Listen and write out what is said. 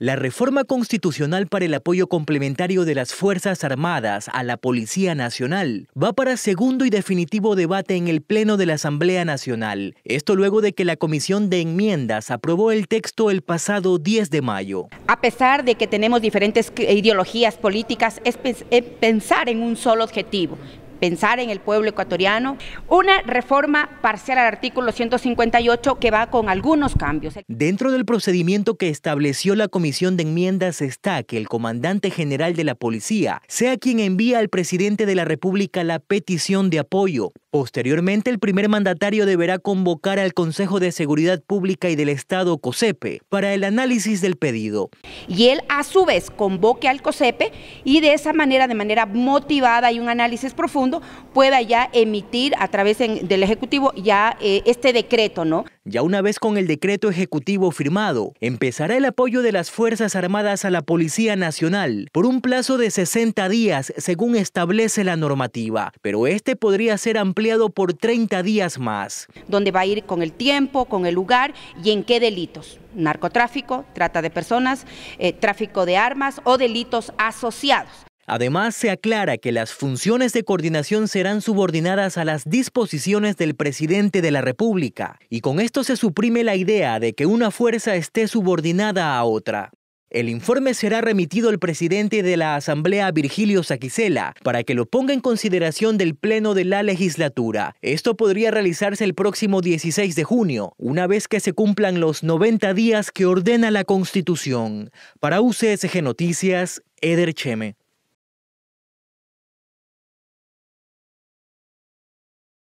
La reforma constitucional para el apoyo complementario de las Fuerzas Armadas a la Policía Nacional va para segundo y definitivo debate en el Pleno de la Asamblea Nacional. Esto luego de que la Comisión de Enmiendas aprobó el texto el pasado 10 de mayo. A pesar de que tenemos diferentes ideologías políticas, es pensar en un solo objetivo, pensar en el pueblo ecuatoriano. Una reforma parcial al artículo 158 que va con algunos cambios. Dentro del procedimiento que estableció la Comisión de Enmiendas está que el comandante general de la policía sea quien envía al presidente de la República la petición de apoyo Posteriormente, el primer mandatario deberá convocar al Consejo de Seguridad Pública y del Estado COSEPE para el análisis del pedido. Y él a su vez convoque al COSEPE y de esa manera, de manera motivada y un análisis profundo, pueda ya emitir a través del Ejecutivo ya eh, este decreto, ¿no? Ya una vez con el decreto ejecutivo firmado, empezará el apoyo de las Fuerzas Armadas a la Policía Nacional por un plazo de 60 días según establece la normativa, pero este podría ser ampliado por 30 días más. Dónde va a ir con el tiempo, con el lugar y en qué delitos. Narcotráfico, trata de personas, eh, tráfico de armas o delitos asociados. Además, se aclara que las funciones de coordinación serán subordinadas a las disposiciones del presidente de la República, y con esto se suprime la idea de que una fuerza esté subordinada a otra. El informe será remitido al presidente de la Asamblea, Virgilio Saquicela, para que lo ponga en consideración del Pleno de la legislatura. Esto podría realizarse el próximo 16 de junio, una vez que se cumplan los 90 días que ordena la Constitución. Para UCSG Noticias, Eder Cheme.